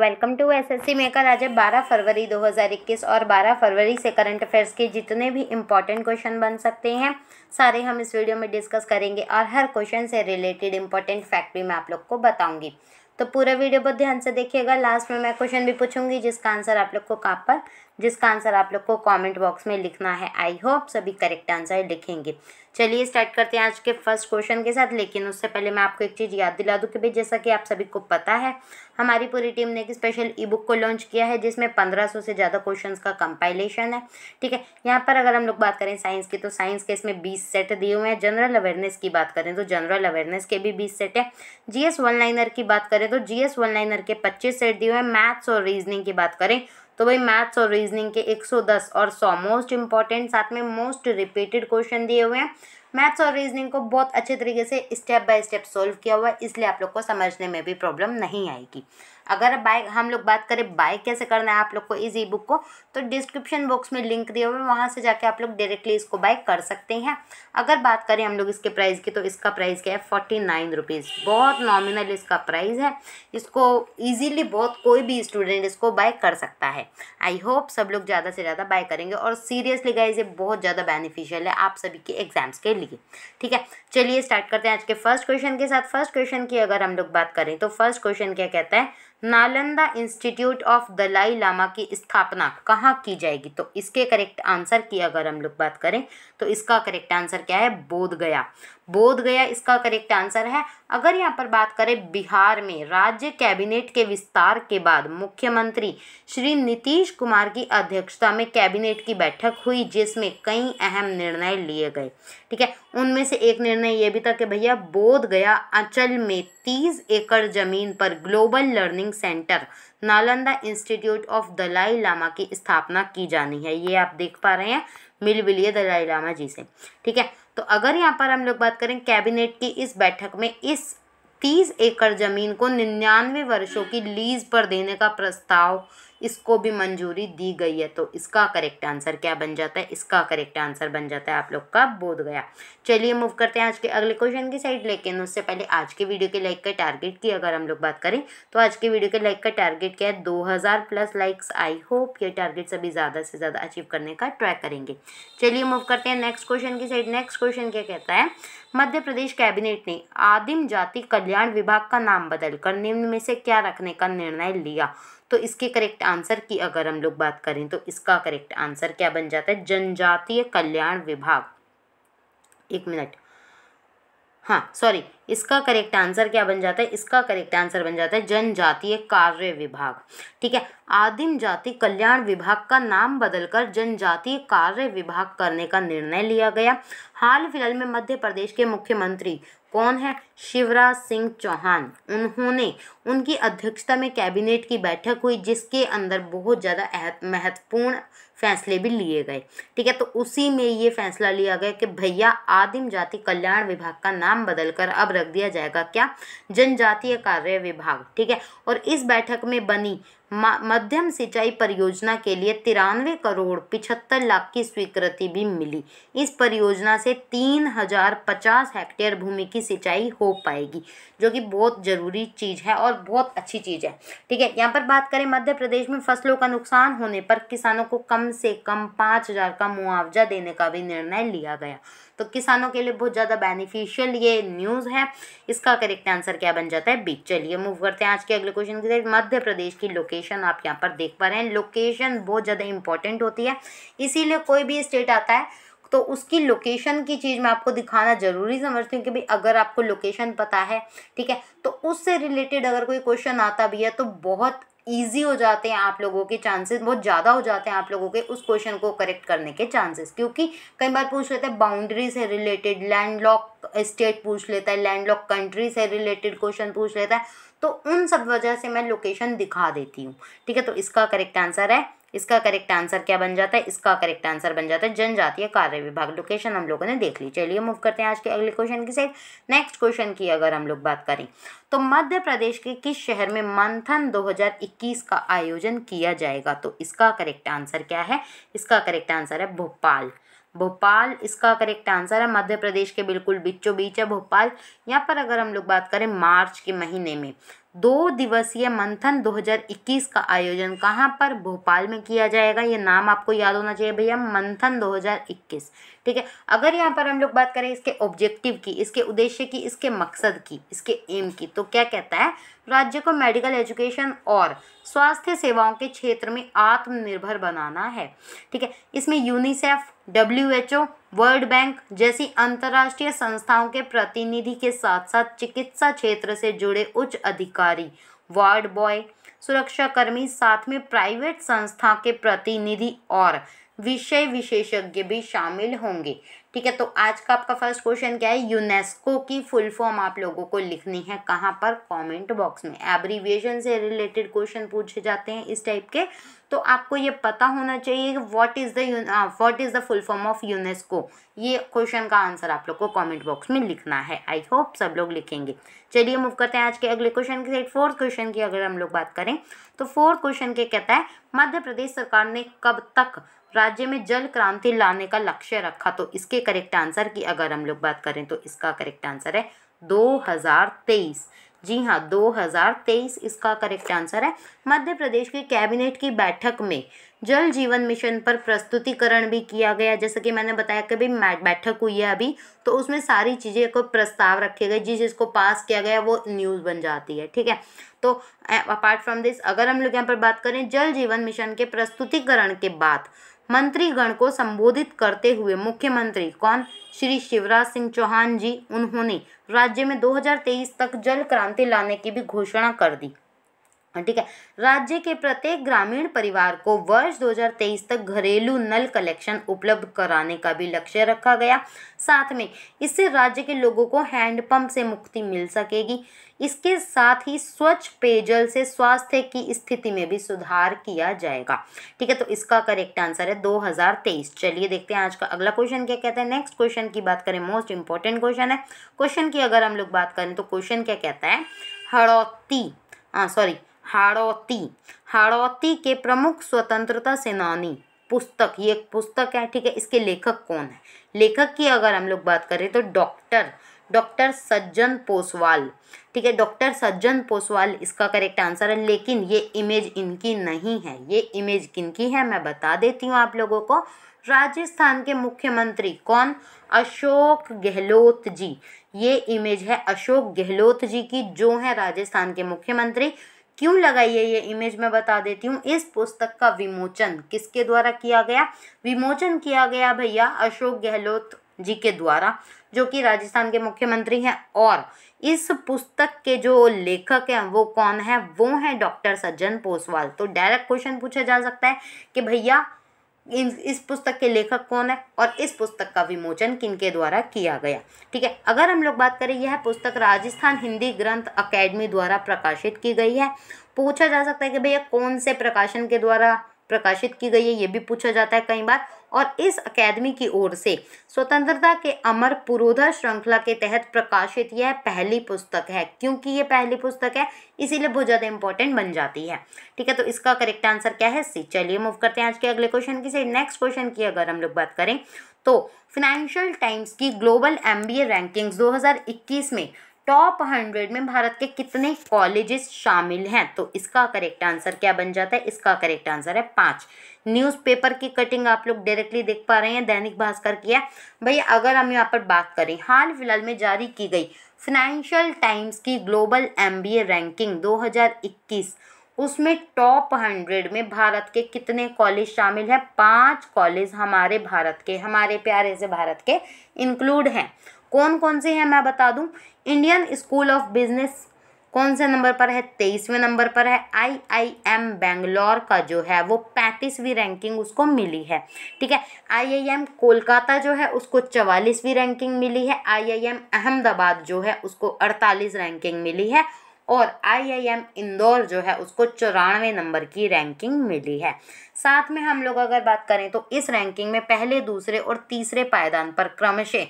welcome to SSC maker आज है बारह फरवरी 2021 और 12 फरवरी से करंट अफेयर्स के जितने भी इंपॉर्टेंट क्वेश्चन बन सकते हैं सारे हम इस वीडियो में डिस्कस करेंगे और हर क्वेश्चन से रिलेटेड इंपॉर्टेंट फैक्ट भी मैं आप लोग को बताऊंगी तो पूरा वीडियो बहुत ध्यान से देखिएगा लास्ट में मैं क्वेश्चन भी पूछूंगी जिसका आंसर आप लोग को कहाँ पर जिसका आंसर आप लोग को कमेंट बॉक्स में लिखना है आई होप सभी करेक्ट आंसर लिखेंगे चलिए स्टार्ट करते हैं आज के फर्स्ट क्वेश्चन के साथ लेकिन उससे पहले मैं आपको एक चीज़ याद दिला दूँ कि भाई जैसा कि आप सभी को पता है हमारी पूरी टीम ने एक स्पेशल ई बुक को लॉन्च किया है जिसमें पंद्रह सौ से ज़्यादा क्वेश्चन का कंपाइलेशन है ठीक है यहाँ पर अगर हम लोग बात करें साइंस की तो साइंस के इसमें बीस सेट दिए हुए हैं जनरल अवेयरनेस की बात करें तो जनरल अवेयरनेस के भी बीस सेट है जी एस वन लाइनर की बात करें तो जी एस वन लाइनर के पच्चीस सेट दिए हुए हैं मैथ्स और रीजनिंग की बात करें तो भाई मैथ्स और रीजनिंग के 110 और 100 मोस्ट इंपॉर्टेंट साथ में मोस्ट रिपीटेड क्वेश्चन दिए हुए हैं मैथ्स और रीजनिंग को बहुत अच्छे तरीके से स्टेप बाय स्टेप सॉल्व किया हुआ है इसलिए आप लोग को समझने में भी प्रॉब्लम नहीं आएगी अगर बाय हम लोग बात करें बाय कैसे करना है आप लोग को इस ई बुक को तो डिस्क्रिप्शन बॉक्स में लिंक दिए हुए वहाँ से जाके आप लोग डायरेक्टली इसको बाय कर सकते हैं अगर बात करें हम लोग इसके प्राइस की तो इसका प्राइस क्या है फोर्टी नाइन रुपीज़ बहुत नॉमिनल इसका प्राइस है इसको ईजिली बहुत कोई भी स्टूडेंट इसको बाय कर सकता है आई होप सब लोग ज़्यादा से ज़्यादा बाय करेंगे और सीरियसली गाइज ये बहुत ज़्यादा बेनिफिशियल है आप सभी के एग्जाम्स के लिए ठीक है चलिए स्टार्ट करते हैं आज के फर्स्ट क्वेश्चन के साथ फर्स्ट क्वेश्चन की अगर हम लोग बात करें तो फर्स्ट क्वेश्चन क्या कहता है नालंदा इंस्टीट्यूट ऑफ दलाई लामा की स्थापना कहाँ की जाएगी तो इसके करेक्ट आंसर की अगर हम लोग बात करें तो इसका करेक्ट आंसर क्या है बोध गया बोध गया इसका करेक्ट आंसर है अगर यहाँ पर बात करें बिहार में राज्य कैबिनेट के विस्तार के बाद मुख्यमंत्री श्री नीतीश कुमार की अध्यक्षता में कैबिनेट की बैठक हुई जिसमें कई अहम निर्णय लिए गए ठीक है उनमें से एक निर्णय ये भी था कि भैया बोध गया अंचल में तीस एकड़ जमीन पर global learning centre Nalanda institute of Dalai Lama की स्थापना की जानी है ये आप देख पा रहे हैं मिल दलाई लामा जी से ठीक है तो अगर यहाँ पर हम लोग बात करें कैबिनेट की इस बैठक में इस तीस एकड़ जमीन को निन्यानवे वर्षों की लीज पर देने का प्रस्ताव इसको भी मंजूरी दी गई है तो इसका करेक्ट आंसर क्या बन जाता है इसका करेक्ट आंसर बन जाता है आप लोग का बोध गया चलिए मूव करते हैं आज के अगले क्वेश्चन की साइड लेकिन उससे पहले आज के वीडियो के लाइक का टारगेट की अगर हम लोग बात करें तो आज के वीडियो के लाइक का टारगेट क्या है दो हज़ार प्लस लाइक्स आई होप ये टारगेट सभी ज़्यादा से ज़्यादा अचीव करने का ट्राई करेंगे चलिए मूव करते हैं नेक्स्ट क्वेश्चन की साइड नेक्स्ट क्वेश्चन क्या कहता है मध्य प्रदेश कैबिनेट ने आदिम जाति कल्याण विभाग का नाम बदलकर निम्न में से क्या रखने का निर्णय लिया तो इसके करेक्ट आंसर की अगर हम लोग बात करें तो इसका करेक्ट आंसर क्या बन जाता है जनजातीय कल्याण विभाग एक मिनट हाँ सॉरी इसका करेक्ट आंसर क्या बन जाता है इसका करेक्ट आंसर बन जाता है जनजातीय कार्य विभाग ठीक है आदिम जाति कल्याण विभाग का नाम बदलकर जनजातीय कार्य विभाग करने का निर्णय लिया गया हाल फिलहाल में मध्य प्रदेश के मुख्यमंत्री कौन है शिवराज सिंह चौहान उन्होंने उनकी अध्यक्षता में कैबिनेट की बैठक हुई जिसके अंदर बहुत ज़्यादा महत्वपूर्ण फैसले भी लिए गए ठीक है तो उसी में ये फैसला लिया गया कि भैया आदिम जाति कल्याण विभाग का नाम बदलकर अब रख दिया जाएगा क्या जनजातीय कार्य विभाग ठीक है और इस बैठक में बनी मध्यम सिंचाई परियोजना के लिए तिरानवे करोड़ पिछहत्तर लाख की स्वीकृति भी मिली इस परियोजना से तीन हजार पचास हेक्टेयर भूमि की सिंचाई हो पाएगी जो कि बहुत ज़रूरी चीज़ है और बहुत अच्छी चीज़ है ठीक है यहाँ पर बात करें मध्य प्रदेश में फसलों का नुकसान होने पर किसानों को कम से कम पाँच हज़ार का मुआवजा देने का भी निर्णय लिया गया तो किसानों के लिए बहुत ज़्यादा बेनिफिशियल ये न्यूज़ है इसका करेक्ट आंसर क्या बन जाता है बी चलिए मूव करते हैं आज के अगले क्वेश्चन की तरफ मध्य प्रदेश की लोकेशन आप यहाँ पर देख पा रहे हैं लोकेशन बहुत ज़्यादा इंपॉर्टेंट होती है इसीलिए कोई भी स्टेट आता है तो उसकी लोकेशन की चीज़ मैं आपको दिखाना ज़रूरी समझती हूँ कि भाई अगर आपको लोकेशन पता है ठीक है तो उससे रिलेटेड अगर कोई क्वेश्चन आता भी है तो बहुत ईजी हो जाते हैं आप लोगों के चांसेस बहुत ज़्यादा हो जाते हैं आप लोगों के उस क्वेश्चन को करेक्ट करने के चांसेस क्योंकि कई बार पूछ लेते हैं बाउंड्री से रिलेटेड लैंड लॉक स्टेट पूछ लेता है लैंड लॉक कंट्री से रिलेटेड क्वेश्चन पूछ लेता है तो उन सब वजह से मैं लोकेशन दिखा देती हूँ ठीक है तो इसका करेक्ट आंसर है इसका करेक्ट आंसर क्या बन जाता है इसका करेक्ट आंसर बन जाता है जनजातीय कार्य विभाग लोकेशन हम लोगों ने देख ली चलिए मूव करते हैं आज के अगले क्वेश्चन की साइड नेक्स्ट क्वेश्चन की अगर हम लोग बात करें तो मध्य प्रदेश के किस शहर में मंथन 2021 का आयोजन किया जाएगा तो इसका करेक्ट आंसर क्या है इसका करेक्ट आंसर है भोपाल भोपाल इसका करेक्ट आंसर है मध्य प्रदेश के बिल्कुल बीचों बीच है भोपाल यहाँ पर अगर हम लोग बात करें मार्च के महीने में दो दिवसीय मंथन 2021 का आयोजन कहाँ पर भोपाल में किया जाएगा ये नाम आपको याद होना चाहिए भैया मंथन 2021 ठीक है अगर यहाँ पर हम लोग बात करें इसके ऑब्जेक्टिव की इसके उद्देश्य की इसके मकसद की इसके एम की तो क्या कहता है राज्य को मेडिकल एजुकेशन और स्वास्थ्य सेवाओं के क्षेत्र में आत्मनिर्भर बनाना है ठीक है इसमें यूनिसेफ डब्ल्यू वर्ल्ड बैंक जैसी अंतर्राष्ट्रीय संस्थाओं के प्रतिनिधि के साथ साथ चिकित्सा क्षेत्र से जुड़े उच्च अधिकारी वार्ड बॉय सुरक्षाकर्मी साथ में प्राइवेट संस्था के प्रतिनिधि और विषय विशेषज्ञ भी शामिल होंगे ठीक है तो आज का आपका फर्स्ट क्वेश्चन क्या है यूनेस्को की फुल फॉर्म आप लोगों को लिखनी है कहाँ पर कमेंट बॉक्स में एब्रीविएशन से रिलेटेड क्वेश्चन पूछे जाते हैं इस टाइप के तो आपको ये पता होना चाहिए कि what is the what is the full form of UNESCO ये क्वेश्चन का आंसर आप लोग को कॉमेंट बॉक्स में लिखना है आई होप सब लोग लिखेंगे चलिए मूव करते हैं आज के अगले क्वेश्चन के साइड फोर्थ क्वेश्चन की अगर हम लोग बात करें तो फोर्थ क्वेश्चन के कहता है मध्य प्रदेश सरकार ने कब तक राज्य में जल क्रांति लाने का लक्ष्य रखा तो इसके करेक्ट आंसर की अगर हम लोग बात करें तो इसका करेक्ट आंसर है 2023 जी हाँ 2023 इसका करेक्ट आंसर है मध्य प्रदेश के कैबिनेट की बैठक में जल जीवन मिशन पर प्रस्तुतिकरण भी किया गया जैसे कि मैंने बताया कि भाई बैठक हुई है अभी तो उसमें सारी चीज़ें को प्रस्ताव रखे गए जिस जिसको पास किया गया वो न्यूज़ बन जाती है ठीक है तो अपार्ट फ्रॉम दिस अगर हम लोग यहाँ पर बात करें जल जीवन मिशन के प्रस्तुतिकरण के बाद मंत्रीगण को संबोधित करते हुए मुख्यमंत्री कौन श्री शिवराज सिंह चौहान जी उन्होंने राज्य में 2023 तक जल क्रांति लाने की भी घोषणा कर दी ठीक है राज्य के प्रत्येक ग्रामीण परिवार को वर्ष 2023 तक घरेलू नल कलेक्शन उपलब्ध कराने का भी लक्ष्य रखा गया साथ में इससे राज्य के लोगों को हैंडपंप से मुक्ति मिल सकेगी इसके साथ ही स्वच्छ पेयजल से स्वास्थ्य की स्थिति में भी सुधार किया जाएगा ठीक है तो इसका करेक्ट आंसर है 2023 चलिए देखते हैं आज का अगला क्वेश्चन क्या कहते हैं नेक्स्ट क्वेश्चन की बात करें मोस्ट इंपॉर्टेंट क्वेश्चन है क्वेश्चन की अगर हम लोग बात करें तो क्वेश्चन क्या कहता है हड़ौती सॉरी हाँ, हाड़ौती हाड़ौती के प्रमुख स्वतंत्रता सेनानी पुस्तक ये एक पुस्तक है ठीक है इसके लेखक कौन है लेखक की अगर हम लोग बात करें तो डॉक्टर डॉक्टर सज्जन पोसवाल ठीक है डॉक्टर सज्जन पोसवाल इसका करेक्ट आंसर है लेकिन ये इमेज इनकी नहीं है ये इमेज किनकी है मैं बता देती हूँ आप लोगों को राजस्थान के मुख्यमंत्री कौन अशोक गहलोत जी ये इमेज है अशोक गहलोत जी की जो है राजस्थान के मुख्यमंत्री क्यों लगाई है ये इमेज मैं बता देती हूँ इस पुस्तक का विमोचन किसके द्वारा किया गया विमोचन किया गया भैया अशोक गहलोत जी के द्वारा जो कि राजस्थान के मुख्यमंत्री हैं और इस पुस्तक के जो लेखक हैं वो कौन है वो हैं डॉक्टर सज्जन पोसवाल तो डायरेक्ट क्वेश्चन पूछा जा सकता है कि भैया इन इस पुस्तक के लेखक कौन है और इस पुस्तक का विमोचन किनके द्वारा किया गया ठीक है अगर हम लोग बात करें यह पुस्तक राजस्थान हिंदी ग्रंथ अकेडमी द्वारा प्रकाशित की गई है पूछा जा सकता है कि भैया कौन से प्रकाशन के द्वारा प्रकाशित की गई है ये भी पूछा जाता है कई बार और इस अकेदमी की ओर से स्वतंत्रता के अमर पुरोधा श्रृंखला के तहत प्रकाशित यह पहली पुस्तक है क्योंकि ये पहली पुस्तक है इसीलिए बहुत ज़्यादा इंपॉर्टेंट बन जाती है ठीक है तो इसका करेक्ट आंसर क्या है सी चलिए मूव करते हैं आज के अगले क्वेश्चन की से नेक्स्ट क्वेश्चन की अगर हम लोग बात करें तो फिनेंशियल टाइम्स की ग्लोबल एमबीए रैंकिंग्स दो में टॉप हंड्रेड में भारत के कितने कॉलेजेस शामिल हैं तो इसका करेक्ट आंसर क्या बन जाता है इसका करेक्ट आंसर है पाँच न्यूज़पेपर की कटिंग आप लोग डायरेक्टली देख पा रहे हैं दैनिक भास्कर की है भैया अगर हम यहाँ पर बात करें हाल फिलहाल में जारी की गई फिनेंशियल टाइम्स की ग्लोबल एम रैंकिंग दो उसमें टॉप हंड्रेड में भारत के कितने कॉलेज शामिल हैं पांच कॉलेज हमारे भारत के हमारे प्यारे से भारत के इंक्लूड हैं कौन कौन से हैं मैं बता दूं इंडियन स्कूल ऑफ बिजनेस कौन से नंबर पर है तेईसवें नंबर पर है आई आई एम बेंगलोर का जो है वो पैंतीसवीं रैंकिंग उसको मिली है ठीक है आई आई एम कोलकाता जो है उसको चवालीसवीं रैंकिंग मिली है आई आई एम अहमदाबाद जो है उसको अड़तालीस रैंकिंग मिली है और आई आई एम इंदौर जो है उसको चौरानवे नंबर की रैंकिंग मिली है साथ में हम लोग अगर बात करें तो इस रैंकिंग में पहले दूसरे और तीसरे पायदान पर क्रमशः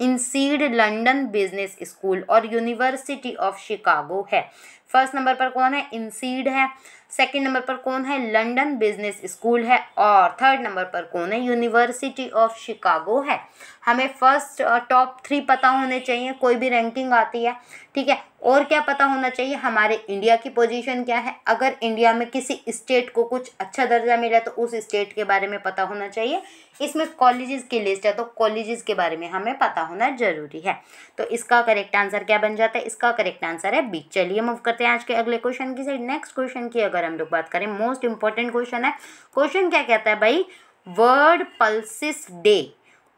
इनसीड लंडन बिजनेस स्कूल और यूनिवर्सिटी ऑफ शिकागो है फर्स्ट नंबर पर कौन है इनसीड है सेकंड नंबर पर कौन है लंदन बिजनेस स्कूल है और थर्ड नंबर पर कौन है यूनिवर्सिटी ऑफ शिकागो है हमें फर्स्ट टॉप थ्री पता होने चाहिए कोई भी रैंकिंग आती है ठीक है और क्या पता होना चाहिए हमारे इंडिया की पोजीशन क्या है अगर इंडिया में किसी स्टेट को कुछ अच्छा दर्जा मिला तो उस स्टेट के बारे में पता होना चाहिए इसमें कॉलेजेस की लिस्ट है तो कॉलेजेस के बारे में हमें पता होना जरूरी है तो इसका करेक्ट आंसर क्या बन जाता है इसका करेक्ट आंसर है बी चलिए मूव करते चलते हैं आज के अगले क्वेश्चन की साइड नेक्स्ट क्वेश्चन की अगर हम लोग बात करें मोस्ट इंपॉर्टेंट क्वेश्चन है क्वेश्चन क्या कहता है भाई World Pulses Day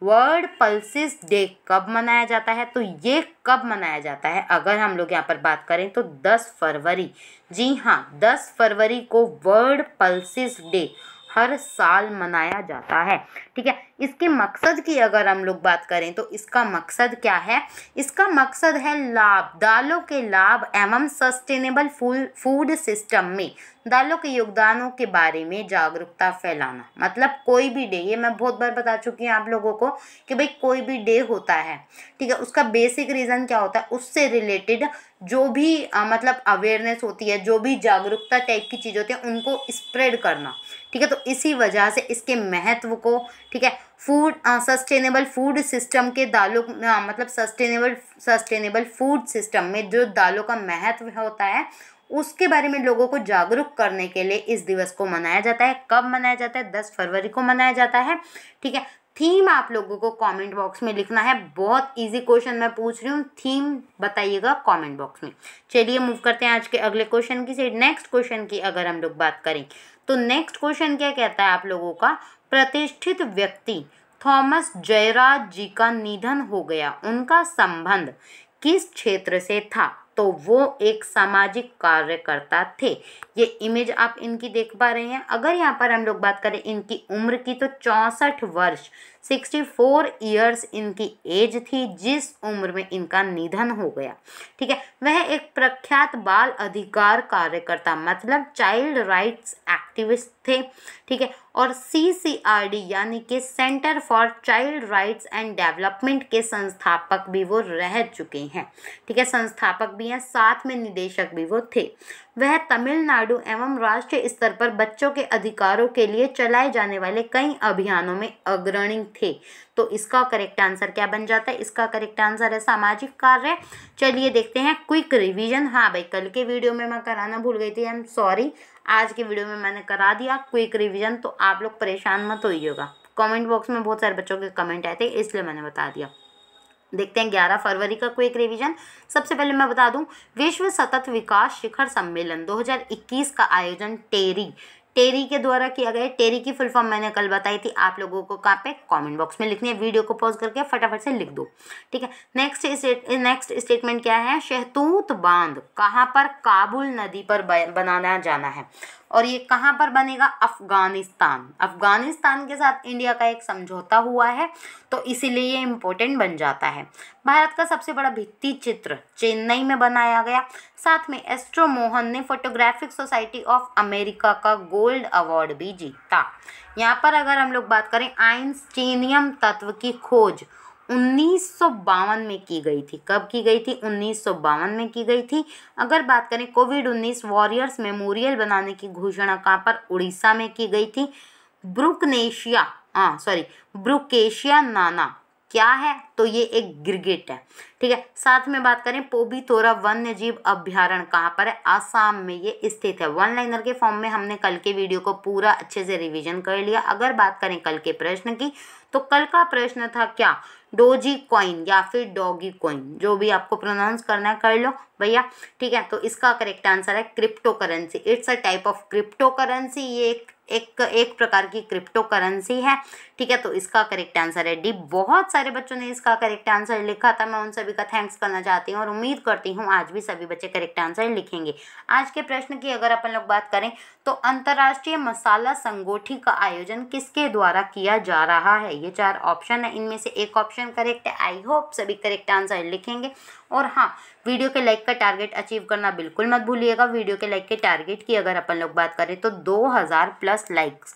World Pulses Day कब मनाया जाता है तो ये कब मनाया जाता है अगर हम लोग यहाँ पर बात करें तो 10 फरवरी जी हाँ 10 फरवरी को वर्ड पल्सिस डे हर साल मनाया जाता है ठीक है इसके मकसद की अगर हम लोग बात करें तो इसका मकसद क्या है इसका मकसद है लाभ दालों के लाभ एवं सस्टेनेबल फूड सिस्टम में दालों के योगदानों के बारे में जागरूकता फैलाना मतलब कोई भी डे ये मैं बहुत बार बता चुकी हूँ आप लोगों को कि भाई कोई भी डे होता है ठीक है उसका बेसिक रीज़न क्या होता है उससे रिलेटेड जो भी आ, मतलब अवेयरनेस होती है जो भी जागरूकता टाइप की चीज़ होती है उनको स्प्रेड करना ठीक है तो इसी वजह से इसके महत्व को ठीक है फूड सस्टेनेबल फूड सिस्टम के दालों मतलब सस्टेनेबल सस्टेनेबल फूड सिस्टम में जो दालों का महत्व होता है उसके बारे में लोगों को जागरूक करने के लिए इस दिवस को मनाया जाता है कब मनाया जाता है दस फरवरी को मनाया जाता है ठीक है थीम आप लोगों को कमेंट बॉक्स में लिखना है बहुत इजी क्वेश्चन मैं पूछ रही हूँ थीम बताइएगा कमेंट बॉक्स में चलिए मूव करते हैं आज के अगले क्वेश्चन की से नेक्स्ट क्वेश्चन की अगर हम लोग बात करें तो नेक्स्ट क्वेश्चन क्या कहता है आप लोगों का प्रतिष्ठित व्यक्ति थॉमस जयराज जी का निधन हो गया उनका संबंध किस क्षेत्र से था तो वो एक सामाजिक कार्यकर्ता थे ये इमेज आप इनकी देख पा रहे हैं अगर यहाँ पर हम लोग बात करें इनकी उम्र की तो चौंसठ वर्ष सिक्सटी फोर ईयर्स इनकी एज थी जिस उम्र में इनका निधन हो गया ठीक है वह एक प्रख्यात बाल अधिकार कार्यकर्ता मतलब चाइल्ड राइट्स एक्टिविस्ट थे ठीक है और डी यानी कि centre for child rights and development के संस्थापक भी वो रह चुके हैं ठीक है संस्थापक भी हैं साथ में निदेशक भी वो थे वह तमिलनाडु एवं राष्ट्रीय स्तर पर बच्चों के अधिकारों के लिए चलाए जाने वाले कई अभियानों में अग्रणी थे तो इसका करेक्ट आंसर क्या बन जाता है इसका करेक्ट आंसर है सामाजिक कार्य चलिए देखते हैं क्विक रिवीजन हाँ भाई कल के वीडियो में मैं कराना भूल गई थी आई एम सॉरी आज के वीडियो में मैंने करा दिया क्विक रिविजन तो आप लोग परेशान मत होइएगा कमेंट बॉक्स में बहुत सारे बच्चों के कमेंट आए थे इसलिए मैंने बता दिया देखते हैं ग्यारह फरवरी का क्विक रिवीजन सबसे पहले मैं बता दूं विश्व सतत विकास शिखर सम्मेलन 2021 का आयोजन टेरी टेरी के द्वारा किया गया टेरी की फुल फॉर्म मैंने कल बताई थी आप लोगों को कहाँ पे कमेंट बॉक्स में लिखनी है वीडियो को पॉज करके फटाफट से लिख दो ठीक है नेक्स्ट स्टेट नेक्स्ट स्टेटमेंट क्या है शहतूत बांध कहाँ पर काबुल नदी पर बनाया जाना है और ये कहाँ पर बनेगा अफ़गानिस्तान अफ़गानिस्तान के साथ इंडिया का एक समझौता हुआ है तो इसीलिए ये इम्पोर्टेंट बन जाता है भारत का सबसे बड़ा भित्ति चित्र चेन्नई में बनाया गया साथ में एस्ट्रो मोहन ने फोटोग्राफिक सोसाइटी ऑफ अमेरिका का गोल्ड अवार्ड भी जीता यहाँ पर अगर हम लोग बात करें आइंस्टीनियम तत्व की खोज उन्नीस में की गई थी कब की गई थी उन्नीस में की गई थी अगर बात करें कोविड उन्नीस वॉरियर्स मेमोरियल बनाने की घोषणा कहाँ पर उड़ीसा में की गई थी ब्रुकनेशिया हाँ सॉरी ब्रुकेशिया नाना क्या है तो ये एक ग्रिगेट है ठीक है साथ में बात करें पोबी तोरा वन्य जीव अभ्यारण कहाँ पर है आसाम में ये स्थित है वन लाइनर के फॉर्म में हमने कल के वीडियो को पूरा अच्छे से रिवीजन कर लिया अगर बात करें कल के प्रश्न की तो कल का प्रश्न था क्या डोजी कॉइन या फिर डॉगी कॉइन जो भी आपको प्रोनाउंस करना है कर लो भैया ठीक है तो इसका करेक्ट आंसर है cryptocurrency it's a type of cryptocurrency ये एक एक एक प्रकार की क्रिप्टो करेंसी है ठीक है तो इसका करेक्ट आंसर है डी बहुत सारे बच्चों ने इसका करेक्ट आंसर लिखा था मैं उन सभी का थैंक्स करना चाहती हूँ और उम्मीद करती हूँ आज भी सभी बच्चे करेक्ट आंसर लिखेंगे आज के प्रश्न की अगर अपन लोग बात करें तो अंतर्राष्ट्रीय मसाला संगोठी का आयोजन किसके द्वारा किया जा रहा है ये चार ऑप्शन है इनमें से एक ऑप्शन करेक्ट है आई होप सभी करेक्ट आंसर लिखेंगे और हाँ वीडियो के लाइक का टारगेट अचीव करना बिल्कुल मत भूलिएगा वीडियो के लाइक के टारगेट की अगर अपन लोग बात करें तो दो हज़ार प्लस लाइक्स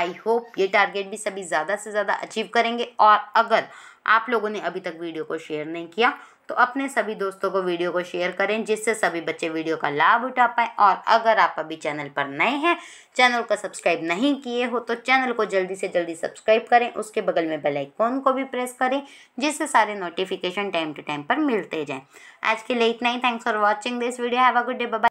आई होप ये टारगेट भी सभी ज़्यादा से ज़्यादा अचीव करेंगे और अगर आप लोगों ने अभी तक वीडियो को शेयर नहीं किया तो अपने सभी दोस्तों को वीडियो को शेयर करें जिससे सभी बच्चे वीडियो का लाभ उठा पाएँ और अगर आप अभी चैनल पर नए हैं चैनल को सब्सक्राइब नहीं किए हो तो चैनल को जल्दी से जल्दी सब्सक्राइब करें उसके बगल में बेल आइकॉन को भी प्रेस करें जिससे सारे नोटिफिकेशन टाइम टू टाइम पर मिलते जाएँ आज के लिए इतना ही thanks for watching this video have a good day bye